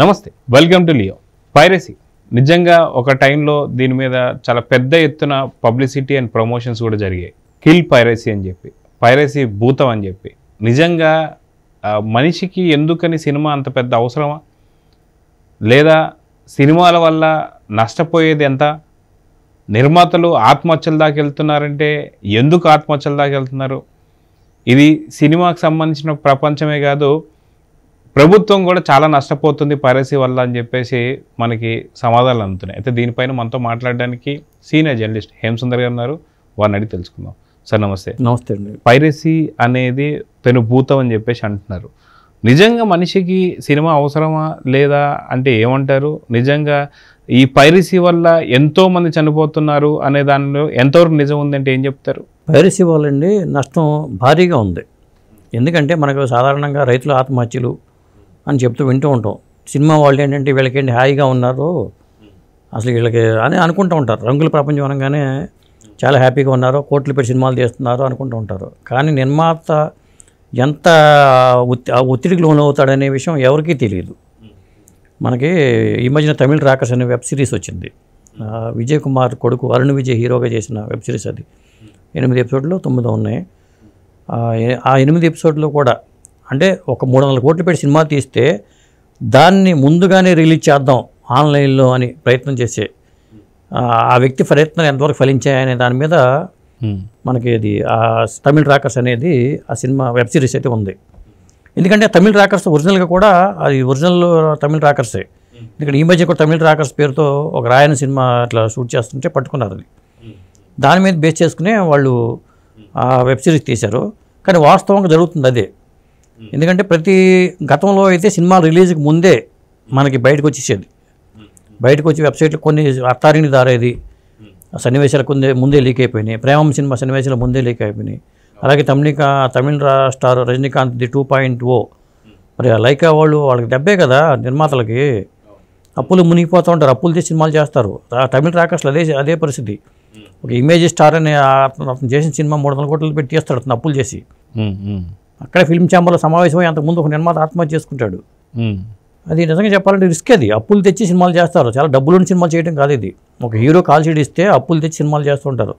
నమస్తే welcome to Leo piracy నిజంగా ఒక టైంలో దీని మీద చాలా పెద్ద ఎత్తున పబ్లిసిటీ అండ్ ప్రమోషన్స్ కూడా జరిగాయి కిల్ పైరసీ అని చెప్పి పైరసీ భూతం అని చెప్పి నిజంగా మనిషికి ఎందుకని సినిమా అంత పెద్ద అవసరమా లేదా సినిమాల వల్ల నష్టపోయేది ఎంత నిర్మాతలు ఆత్మహత్యల దాకా వెళ్తున్నారంటే ఎందుకు ఆత్మహత్యల దాకా వెళ్తున్నారు ఇది సినిమాకు సంబంధించిన ప్రపంచమే కాదు ప్రభుత్వం కూడా చాలా నష్టపోతుంది పైరసీ వల్ల అని చెప్పేసి మనకి సమాధానాలు అందుతున్నాయి అయితే దీనిపైన మనతో మాట్లాడడానికి సీనియర్ జర్నలిస్ట్ హేమసుందర్ గారు ఉన్నారు వారిని అడిగి తెలుసుకుందాం సార్ నమస్తే నమస్తే అండి పైరసీ అనేది భూతం అని చెప్పేసి అంటున్నారు నిజంగా మనిషికి సినిమా అవసరమా లేదా అంటే ఏమంటారు నిజంగా ఈ పైరసీ వల్ల ఎంతోమంది చనిపోతున్నారు అనే దానిలో ఎంతవరకు నిజం ఉందంటే ఏం చెప్తారు పైరసీ వల్ల నష్టం భారీగా ఉంది ఎందుకంటే మనకు సాధారణంగా రైతుల ఆత్మహత్యలు అని చెప్తూ వింటూ ఉంటాం సినిమా వాళ్ళు ఏంటంటే వీళ్ళకేంటి హాయిగా ఉన్నారు అసలు వీళ్ళకి అని అనుకుంటూ ఉంటారు రంగుల ప్రపంచం అనగానే చాలా హ్యాపీగా ఉన్నారు కోట్లు పెట్టి సినిమాలు చేస్తున్నారు అనుకుంటూ ఉంటారు కానీ నిర్మాత ఎంత ఒత్తిడికి లోనవుతాడనే విషయం ఎవరికీ తెలియదు మనకి ఈ మధ్యన తమిళ రాకర్స్ అనే వెబ్ సిరీస్ వచ్చింది విజయ్ కుమార్ కొడుకు అరుణ్ విజయ్ హీరోగా చేసిన వెబ్ సిరీస్ అది ఎనిమిది ఎపిసోడ్లు తొమ్మిదో ఉన్నాయి ఆ ఎనిమిది ఎపిసోడ్లో కూడా అంటే ఒక మూడు వందల కోట్లు పెట్టి సినిమా తీస్తే దాన్ని ముందుగానే రిలీజ్ చేద్దాం ఆన్లైన్లో అని ప్రయత్నం చేసే ఆ వ్యక్తి ప్రయత్నం ఎంతవరకు ఫలించాయనే దాని మీద మనకి ఇది తమిళ్ రాకర్స్ అనేది ఆ సినిమా వెబ్ సిరీస్ అయితే ఉంది ఎందుకంటే తమిళ రాకర్స్ ఒరిజినల్గా కూడా అది ఒరిజినల్ తమిళ్ రాకర్సే ఎందుకంటే ఈ మధ్య కూడా తమిళ్ రాకర్స్ పేరుతో ఒక రాయన సినిమా అట్లా షూట్ చేస్తుంటే పట్టుకున్నారు అది దాని మీద బేస్ చేసుకునే వాళ్ళు ఆ వెబ్ సిరీస్ తీశారు కానీ వాస్తవంగా జరుగుతుంది అదే ఎందుకంటే ప్రతి గతంలో అయితే సినిమా రిలీజ్కి ముందే మనకి బయటకు వచ్చేసేది బయటకు వచ్చి వెబ్సైట్లో కొన్ని అత్తారిని దారేది సన్నివేశాలు కొందే ముందే లీక్ అయిపోయినాయి ప్రేమం సినిమా సన్నివేశాలు ముందే లీక్ అయిపోయినాయి అలాగే తమిళిక తమిళ స్టార్ రజనీకాంత్ ది టూ పాయింట్ ఓ మరి లైకా వాళ్ళు వాళ్ళకి డబ్బే కదా నిర్మాతలకి అప్పులు మునిగిపోతూ ఉంటారు అప్పులు తీసి సినిమాలు చేస్తారు తమిళ రాకర్స్లో అదే అదే పరిస్థితి ఒక ఇమేజ్ స్టార్ అని అతను చేసిన సినిమా మూడు వందల కోట్లు పెట్టి చేస్తాడు అతను అప్పులు చేసి అక్కడ ఫిల్మ్ ఛాంబర్లో సమావేశమై అంతకుముందు ఒక నిర్మాత ఆత్మహత్య చేసుకుంటాడు అది నిజంగా చెప్పాలంటే రిస్క్ అది అప్పులు తెచ్చి సినిమాలు చేస్తారు చాలా డబ్బులు సినిమాలు చేయడం కాదు ఇది ఒక హీరో కాల్ షీట్ ఇస్తే అప్పులు తెచ్చి సినిమాలు చేస్తుంటారు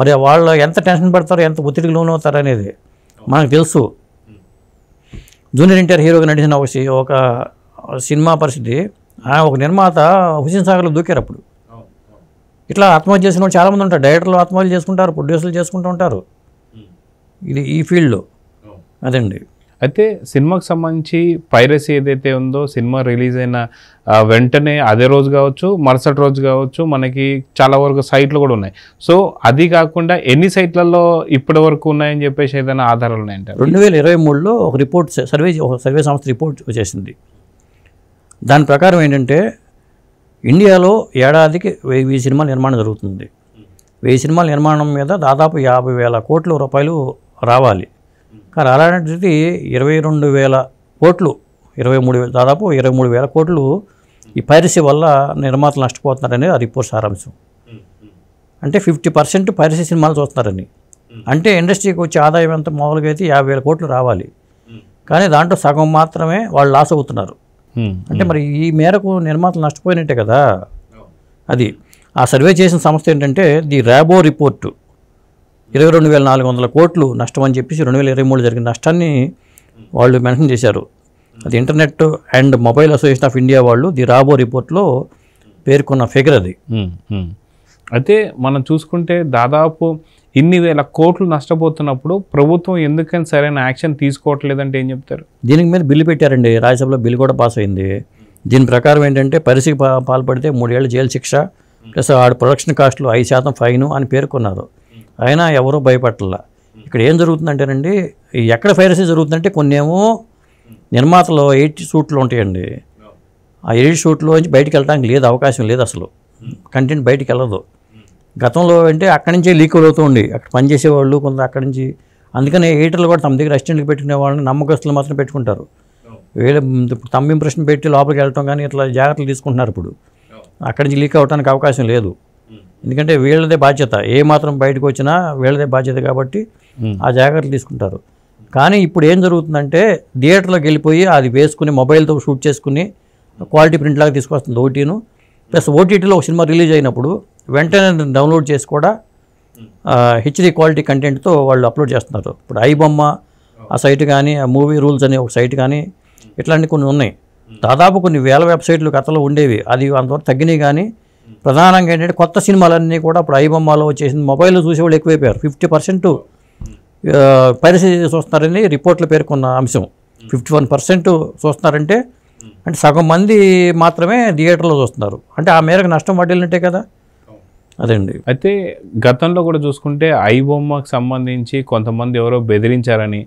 మరి వాళ్ళు ఎంత టెన్షన్ పడతారో ఎంత ఒత్తిడికి అవుతారు అనేది మనకు తెలుసు జూనియర్ ఎన్టీఆర్ హీరోగా నడిచిన ఒక ఒక సినిమా పరిస్థితి ఒక నిర్మాత హుసేన్ సాగర్లో దూకారు అప్పుడు ఇట్లా ఆత్మహత్య చేసిన వాళ్ళు చాలామంది ఉంటారు డైరెక్టర్లు ఆత్మహత్య చేసుకుంటారు ప్రొడ్యూసర్లు చేసుకుంటూ ఉంటారు ఇది ఈ ఫీల్డ్లో అదండి అయితే సినిమాకి సంబంధించి పైరసీ ఏదైతే ఉందో సినిమా రిలీజ్ అయిన వెంటనే అదే రోజు కావచ్చు మరుసటి రోజు కావచ్చు మనకి చాలా వరకు సైట్లు కూడా ఉన్నాయి సో అది కాకుండా ఎన్ని సైట్లలో ఇప్పటి వరకు ఉన్నాయని చెప్పేసి ఏదైనా ఆధారాలు ఉన్నాయంటే రెండు వేల ఇరవై మూడులో ఒక రిపోర్ట్ సర్వే సర్వే సంస్థ రిపోర్ట్ వచ్చేసింది దాని ప్రకారం ఏంటంటే ఇండియాలో ఏడాదికి వెయ్యి సినిమాల నిర్మాణం జరుగుతుంది వెయ్యి సినిమాల నిర్మాణం మీద దాదాపు యాభై వేల కోట్ల రూపాయలు రావాలి కానీ అలాంటిది ఇరవై రెండు వేల కోట్లు ఇరవై మూడు వేల దాదాపు ఇరవై మూడు వేల కోట్లు ఈ పైరసి వల్ల నిర్మాతలు నష్టపోతున్నారని ఆ రిపోర్ట్ సారాంశం అంటే ఫిఫ్టీ పర్సెంట్ పైరసీ సినిమాలు చూస్తున్నారని అంటే ఇండస్ట్రీకి వచ్చే ఆదాయం ఎంత మామూలుగా అయితే యాభై వేల కోట్లు రావాలి కానీ దాంట్లో సగం మాత్రమే వాళ్ళు లాస్ అవుతున్నారు అంటే మరి ఈ మేరకు నిర్మాతలు నష్టపోయినట్టే కదా అది ఆ సర్వే చేసిన సంస్థ ఏంటంటే ది ర్యాబో రిపోర్టు ఇరవై రెండు వేల నాలుగు వందల కోట్లు నష్టం అని చెప్పేసి రెండు వేల ఇరవై మూడు జరిగిన నష్టాన్ని వాళ్ళు మెన్షన్ చేశారు అది internet and mobile association of India వాళ్ళు ది రాబో రిపోర్ట్లో పేర్కొన్న ఫిగర్ అది అయితే మనం చూసుకుంటే దాదాపు ఇన్ని వేల కోట్లు నష్టపోతున్నప్పుడు ప్రభుత్వం ఎందుకని సరైన యాక్షన్ తీసుకోవట్లేదంటే ఏం చెప్తారు దీనికి మీద బిల్లు పెట్టారండి రాజ్యసభలో బిల్లు కూడా పాస్ అయింది దీని ప్రకారం ఏంటంటే పరిస్థితి పాల్పడితే మూడేళ్ల జైలు శిక్ష ప్లస్ ఆడు ప్రొడక్షన్ కాస్ట్లో ఐదు శాతం ఫైన్ అని పేర్కొన్నారు అయినా ఎవరూ భయపట్టాల ఇక్కడ ఏం జరుగుతుందంటేనండి ఎక్కడ ఫైరసీ జరుగుతుందంటే కొన్ని ఏమో నిర్మాతలు ఎయిట్ షూట్లు ఉంటాయండి ఆ ఎయిట్ షూట్లో నుంచి బయటికి వెళ్ళడానికి లేదు అవకాశం లేదు అసలు కంటెంట్ బయటికి వెళ్ళదు గతంలో అంటే అక్కడి నుంచే లీక్ అవుతూ ఉండి అక్కడ పనిచేసేవాళ్ళు కొంత అక్కడి నుంచి అందుకనే ఎయిటర్లు కూడా తమ దగ్గర అసిస్టెంట్కి పెట్టుకునే వాళ్ళని నమ్మకస్తులు మాత్రం పెట్టుకుంటారు వేరే తమ్మ ఇంప్రెషన్ పెట్టి లోపలికి వెళ్ళటం కానీ ఇట్లా జాగ్రత్తలు తీసుకుంటున్నారు ఇప్పుడు అక్కడి నుంచి లీక్ అవడానికి అవకాశం లేదు ఎందుకంటే వీళ్ళదే బాధ్యత ఏ మాత్రం బయటకు వచ్చినా వీళ్ళదే బాధ్యత కాబట్టి ఆ జాగ్రత్తలు తీసుకుంటారు కానీ ఇప్పుడు ఏం జరుగుతుందంటే థియేటర్లోకి వెళ్ళిపోయి అది వేసుకుని మొబైల్తో షూట్ చేసుకుని క్వాలిటీ ప్రింట్ లాగా తీసుకొస్తుంది ఓటీను ప్లస్ ఓటీటీలో ఒక సినిమా రిలీజ్ అయినప్పుడు వెంటనే డౌన్లోడ్ చేసి కూడా హెచ్డి క్వాలిటీ కంటెంట్తో వాళ్ళు అప్లోడ్ చేస్తున్నారు ఇప్పుడు ఐ బొమ్మ ఆ సైట్ కానీ ఆ మూవీ రూల్స్ అనే ఒక సైట్ కానీ ఇట్లాంటివి కొన్ని ఉన్నాయి దాదాపు కొన్ని వేల వెబ్సైట్లు గతంలో ఉండేవి అది అంతవరకు తగ్గినాయి కానీ ప్రధానంగా ఏంటంటే కొత్త సినిమాలన్నీ కూడా ఇప్పుడు ఐబొమ్మలో వచ్చేసింది మొబైల్లో చూసేవాళ్ళు ఎక్కువైపోయారు ఫిఫ్టీ పర్సెంట్ పరిస్థితి చూస్తున్నారని రిపోర్ట్లు పేర్కొన్న అంశం ఫిఫ్టీ వన్ పర్సెంట్ చూస్తున్నారంటే అంటే సగం మంది మాత్రమే థియేటర్లో చూస్తున్నారు అంటే ఆ మేరకు నష్టం వడ్డీలుంటే కదా అదండి అయితే గతంలో కూడా చూసుకుంటే ఐ బొమ్మకు సంబంధించి కొంతమంది ఎవరో బెదిరించారని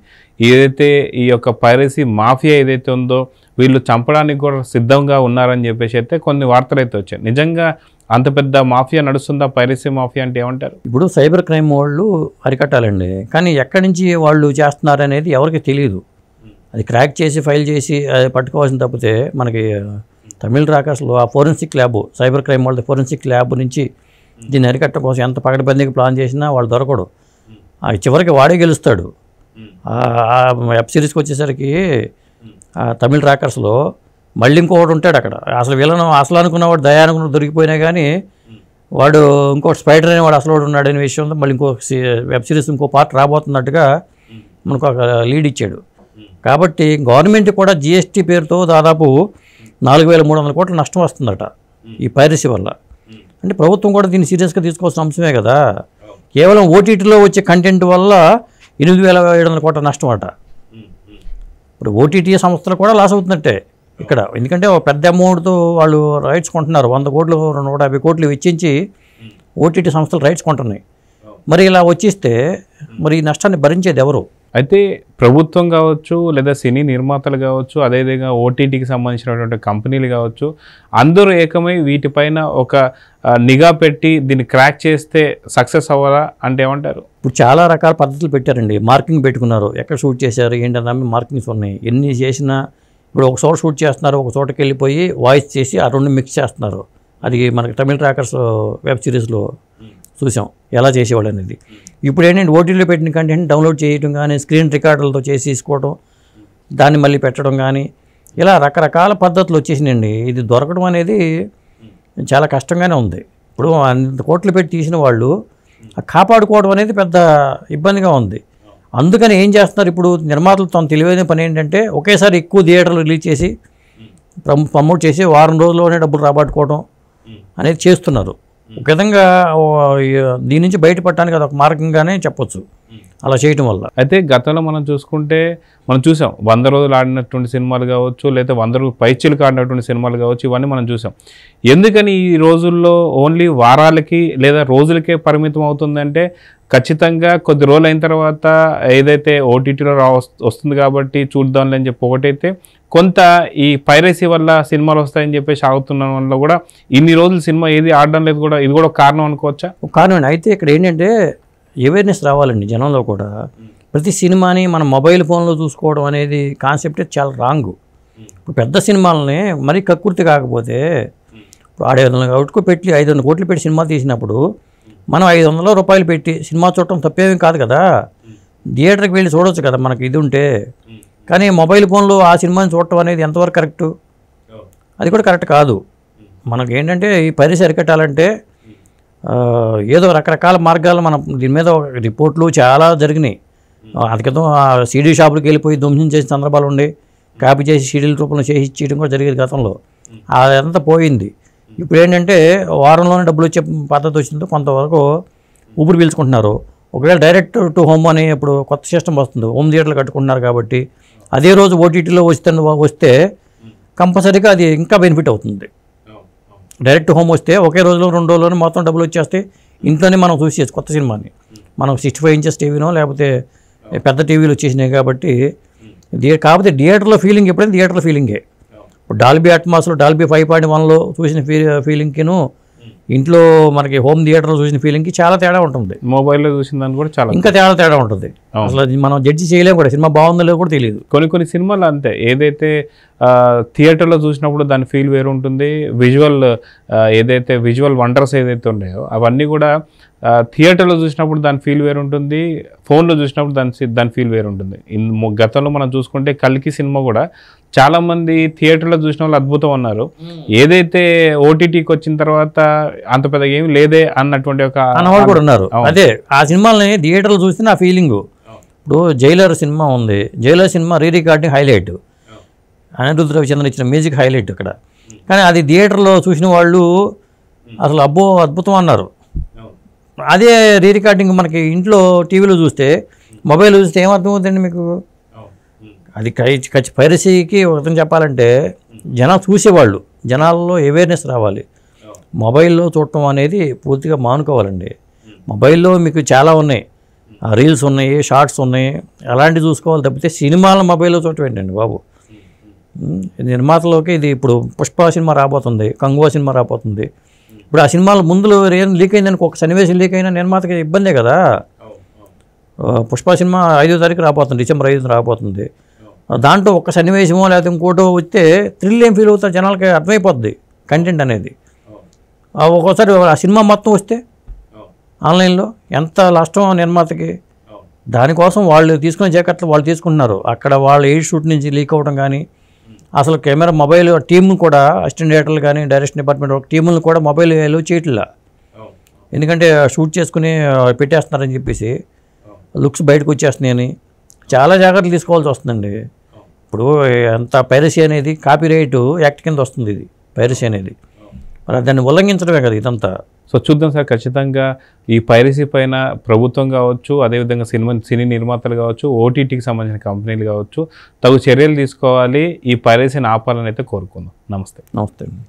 ఏదైతే ఈ యొక్క పైరసీ మాఫియా ఏదైతే ఉందో వీళ్ళు చంపడానికి కూడా సిద్ధంగా ఉన్నారని చెప్పేసి అయితే కొన్ని వార్తలు అయితే వచ్చాయి నిజంగా అంత పెద్ద మాఫియా నడుస్తుందా పైరసీ మాఫియా అంటే ఏమంటారు ఇప్పుడు సైబర్ క్రైమ్ వాళ్ళు అరికట్టాలండి కానీ ఎక్కడి నుంచి వాళ్ళు చేస్తున్నారు అనేది ఎవరికి తెలియదు అది క్రాక్ చేసి ఫైల్ చేసి అది పట్టుకోవాల్సిన తప్పితే మనకి తమిళ రాకాస్లో ఆ ఫోరెన్సిక్ ల్యాబ్ సైబర్ క్రైమ్ వాళ్ళ ఫోరెన్సిక్ ల్యాబ్ నుంచి దీన్ని అరికట్ట కోసం ఎంత పగడబందీకి ప్లాన్ చేసినా వాళ్ళు దొరకడు చివరికి వాడే గెలుస్తాడు వెబ్ సిరీస్కి వచ్చేసరికి తమిళ రాకర్స్లో మళ్ళీ ఇంకొకటి ఉంటాడు అక్కడ అసలు వీళ్ళను అసలు అనుకున్నవాడు దయా అనుకున్న దొరికిపోయినా కానీ వాడు ఇంకో స్పైడర్ అనే వాడు అసలు వాడు ఉన్నాడు అనే విషయంలో మళ్ళీ ఇంకో వెబ్ సిరీస్ ఇంకో పార్ట్ రాబోతున్నట్టుగా మనకు ఒక లీడ్ ఇచ్చాడు కాబట్టి గవర్నమెంట్ కూడా జిఎస్టీ పేరుతో దాదాపు నాలుగు వేల మూడు వందల కోట్ల నష్టం వస్తుందట ఈ పైరసీ వల్ల అంటే ప్రభుత్వం కూడా దీన్ని సీరియస్గా తీసుకోవాల్సిన అంశమే కదా కేవలం ఓటీటీలో వచ్చే కంటెంట్ వల్ల ఎనిమిది వేల ఏడు వందల కోట్ల నష్టం అట ఇప్పుడు ఓటీటీ సంస్థలు కూడా లాస్ అవుతుందంటే ఇక్కడ ఎందుకంటే పెద్ద అమౌంట్తో వాళ్ళు రైట్స్ కొంటున్నారు వంద కోట్లు నూట యాభై కోట్లు వెచ్చించి ఓటీటీ సంస్థలు రైట్స్ కొంటున్నాయి మరి ఇలా వచ్చేస్తే మరి ఈ నష్టాన్ని భరించేది ఎవరు అయితే ప్రభుత్వం కావచ్చు లేదా సినీ నిర్మాతలు కావచ్చు అదేవిధంగా ఓటీటీకి సంబంధించినటువంటి కంపెనీలు కావచ్చు అందరూ ఏకమై వీటిపైన ఒక నిఘా పెట్టి దీన్ని క్రాక్ చేస్తే సక్సెస్ అవ్వాలా అంటే ఏమంటారు ఇప్పుడు చాలా రకాల పద్ధతులు పెట్టారండి మార్కింగ్ పెట్టుకున్నారు ఎక్కడ షూట్ చేశారు ఏంటన్నా మార్కింగ్స్ ఉన్నాయి ఎన్ని చేసినా ఇప్పుడు ఒక చోట షూట్ చేస్తున్నారు ఒక చోటకి వెళ్ళిపోయి వాయిస్ చేసి ఆ రెండు మిక్స్ చేస్తున్నారు అది మనకి తమిళ ట్రాకర్స్ వెబ్ సిరీస్లో చూసాం ఎలా చేసేవాళ్ళు అనేది ఇప్పుడు ఏంటంటే ఓటీలో పెట్టిన కంటెంట్ డౌన్లోడ్ చేయడం కానీ స్క్రీన్ రికార్డులతో చేసి తీసుకోవడం దాన్ని మళ్ళీ పెట్టడం కానీ ఇలా రకరకాల పద్ధతులు వచ్చేసినాయండి ఇది దొరకడం అనేది చాలా కష్టంగానే ఉంది ఇప్పుడు అంత కోట్లు పెట్టి తీసిన వాళ్ళు కాపాడుకోవడం అనేది పెద్ద ఇబ్బందిగా ఉంది అందుకని ఏం చేస్తున్నారు ఇప్పుడు నిర్మాతలు తను తెలివైన పని ఏంటంటే ఒకేసారి ఎక్కువ థియేటర్లు రిలీజ్ చేసి ప్రమోట్ చేసి వారం రోజుల్లోనే డబ్బులు రాబట్టుకోవడం అనేది చేస్తున్నారు ఒక విధంగా దీని నుంచి బయటపడటానికి అదొక మార్గంగానే చెప్పొచ్చు అలా చేయటం వల్ల అయితే గతంలో మనం చూసుకుంటే మనం చూసాం వంద రోజులు ఆడినటువంటి సినిమాలు కావచ్చు లేదా వంద రోజులు పైచీలు ఆడినటువంటి సినిమాలు కావచ్చు ఇవన్నీ మనం చూసాం ఎందుకని ఈ రోజుల్లో ఓన్లీ వారాలకి లేదా రోజులకే పరిమితం అవుతుందంటే ఖచ్చితంగా కొద్ది రోజులు అయిన తర్వాత ఏదైతే ఓటీటీలో రా వస్తుంది కాబట్టి చూద్దాంలే అని చెప్పి ఒకటైతే కొంత ఈ పైరసీ వల్ల సినిమాలు వస్తాయని చెప్పేసి ఆగుతున్న వల్ల కూడా ఇన్ని రోజులు సినిమా ఏది ఆడడం లేదు కూడా ఇది కూడా కారణం అనుకోవచ్చా కారణం అయితే ఇక్కడ ఏంటంటే అవేర్నెస్ రావాలండి జనంలో కూడా ప్రతి సినిమాని మన మొబైల్ ఫోన్లో చూసుకోవడం అనేది కాన్సెప్టే చాలా రాంగ్ ఇప్పుడు పెద్ద సినిమాలని మరీ కక్కుర్తి కాకపోతే ఇప్పుడు ఆడే ఐదు కాబట్టి పెట్టి ఐదు వందల కోట్లు పెట్టి సినిమా తీసినప్పుడు మనం ఐదు వందల రూపాయలు పెట్టి సినిమా చూడటం తప్పేమీ కాదు కదా థియేటర్కి వెళ్ళి చూడవచ్చు కదా మనకి ఇది ఉంటే కానీ మొబైల్ ఫోన్లో ఆ సినిమాని చూడటం అనేది ఎంతవరకు కరెక్టు అది కూడా కరెక్ట్ కాదు మనకి ఏంటంటే ఈ పరిసరికట్టాలంటే ఏదో రకరకాల మార్గాలు మనం దీని మీద రిపోర్ట్లు చాలా జరిగినాయి అది క్రితం ఆ సీడీ షాపులకు వెళ్ళిపోయి ధ్వంసం చేసిన సందర్భాలు ఉండే కాపీ చేసి సీడీల రూపంలో చేసి ఇచ్చేయడం కూడా జరిగేది గతంలో అదంతా పోయింది ఇప్పుడు ఏంటంటే వారంలోనే డబ్బులు వచ్చే పద్ధతి వచ్చిందో కొంతవరకు ఊపిరి పీల్చుకుంటున్నారు ఒకవేళ డైరెక్ట్ టు హోమ్ అని ఇప్పుడు కొత్త సిస్టమ్ వస్తుంది హోమ్ థియేటర్లు కట్టుకుంటున్నారు కాబట్టి అదే రోజు ఓటీటీలో వస్తే వస్తే కంపల్సరీగా అది ఇంకా బెనిఫిట్ అవుతుంది డైరెక్ట్ హోమ్ వస్తే ఒకే రోజులో రెండు రోజుల్లోనే మొత్తం డబ్బులు వచ్చేస్తే ఇంట్లోనే మనం చూసేసి కొత్త సినిమాని మనం సిక్స్టీ ఫైవ్ ఇంచెస్ టీవీనో లేకపోతే పెద్ద టీవీలు వచ్చేసినాయి కాబట్టి కాకపోతే థియేటర్లో ఫీలింగ్ ఎప్పుడైనా థియేటర్లో ఫీలింగే డాల్బీ అట్మాస్లో డాల్బీ ఫైవ్ పాయింట్ వన్లో చూసిన ఫీ ఫీలింగ్కిను ఇంట్లో మనకి హోమ్ థియేటర్లో చూసిన ఫీలింగ్కి చాలా తేడా ఉంటుంది మొబైల్లో చూసిన దాన్ని కూడా చాలా ఇంకా తేడా తేడా ఉంటుంది అసలు మనం జడ్జి చేయలేము కూడా సినిమా బాగుందో లేదు కూడా తెలియదు కొన్ని కొన్ని సినిమాలు అంతే ఏదైతే థియేటర్లో చూసినప్పుడు దాని ఫీల్ వేరు ఉంటుంది విజువల్ ఏదైతే విజువల్ వండర్స్ ఏదైతే ఉన్నాయో అవన్నీ కూడా థియేటర్లో చూసినప్పుడు దాని ఫీల్ వేరు ఉంటుంది ఫోన్లో చూసినప్పుడు దాని దాని ఫీల్ వేరు ఉంటుంది గతంలో మనం చూసుకుంటే కలికి సినిమా కూడా చాలామంది థియేటర్లో చూసిన వాళ్ళు అద్భుతం అన్నారు ఏదైతే ఓటీటీకి వచ్చిన తర్వాత అంత పెద్ద ఏమి లేదే అన్నటువంటి ఒక అనవాళ్ళు కూడా ఉన్నారు అదే ఆ సినిమాలని థియేటర్లో చూస్తే నా ఫీలింగ్ ఇప్పుడు జైలర్ సినిమా ఉంది Jailer cinema re recording highlight Anirudh Ravichander ఇచ్చిన మ్యూజిక్ హైలైట్ ఇక్కడ కానీ అది థియేటర్లో చూసిన వాళ్ళు అసలు అబ్బో అద్భుతం అన్నారు అదే రీ రికార్డింగ్ మనకి ఇంట్లో టీవీలో చూస్తే మొబైల్ చూస్తే ఏమర్థమవుతుందండి మీకు అది ఖచ్చి ఖచ్చి పైరసీకి ఒకతను చెప్పాలంటే జనాలు చూసేవాళ్ళు జనాల్లో అవేర్నెస్ రావాలి మొబైల్లో చూడటం అనేది పూర్తిగా మానుకోవాలండి మొబైల్లో మీకు చాలా ఉన్నాయి రీల్స్ ఉన్నాయి షార్ట్స్ ఉన్నాయి అలాంటివి చూసుకోవాలి తప్పితే సినిమాల మొబైల్లో చూడటం ఏంటండి బాబు నిర్మాతలోకి ఇది ఇప్పుడు పుష్ప సినిమా రాబోతుంది కంగువా సినిమా రాబోతుంది ఇప్పుడు ఆ సినిమాల ముందులో ఏదైనా లీక్ అయిందని ఒక సన్నివేశం లీక్ అయినా నిర్మాతకి ఇబ్బందే కదా పుష్ప సినిమా ఐదో తారీఖు రాబోతుంది డిసెంబర్ ఐదు రాబోతుంది దాంట్లో ఒక సన్నివేశమో లేకపోతే ఇంకోటో వస్తే థ్రిల్ ఏం ఫీల్ అవుతారు జనాలకి అర్థమైపోద్ది కంటెంట్ అనేది ఒక్కోసారి ఆ సినిమా మొత్తం వస్తే ఆన్లైన్లో ఎంత నష్టం నిర్మాతకి దానికోసం వాళ్ళు తీసుకునే జాగ్రత్తలు వాళ్ళు తీసుకుంటున్నారు అక్కడ వాళ్ళ ఎయిడ్ షూట్ నుంచి లీక్ అవ్వడం కానీ అసలు కెమెరా మొబైల్ టీమ్ కూడా అసిస్టెంట్ డైరెక్టర్లు కానీ డైరెక్షన్ డిపార్ట్మెంట్ టీములు కూడా మొబైల్ ఎలో చేయట్లా ఎందుకంటే షూట్ చేసుకుని పెట్టేస్తున్నారని చెప్పేసి లుక్స్ బయటకు వచ్చేస్తున్నాయని చాలా జాగ్రత్తలు తీసుకోవాల్సి వస్తుందండి ఇప్పుడు అంత పైరసీ అనేది కాపీ రైట్ యాక్ట్ కింద వస్తుంది ఇది పైరసీ అనేది మరి దాన్ని ఉల్లంఘించడమే కదా ఇదంతా సో చూద్దాం సార్ ఖచ్చితంగా ఈ పైరసీ పైన ప్రభుత్వం కావచ్చు అదేవిధంగా సినిమా సినీ నిర్మాతలు కావచ్చు ఓటీటీకి సంబంధించిన కంపెనీలు కావచ్చు తగు చర్యలు తీసుకోవాలి ఈ పైరసీని ఆపాలని అయితే కోరుకుందాం నమస్తే నమస్తే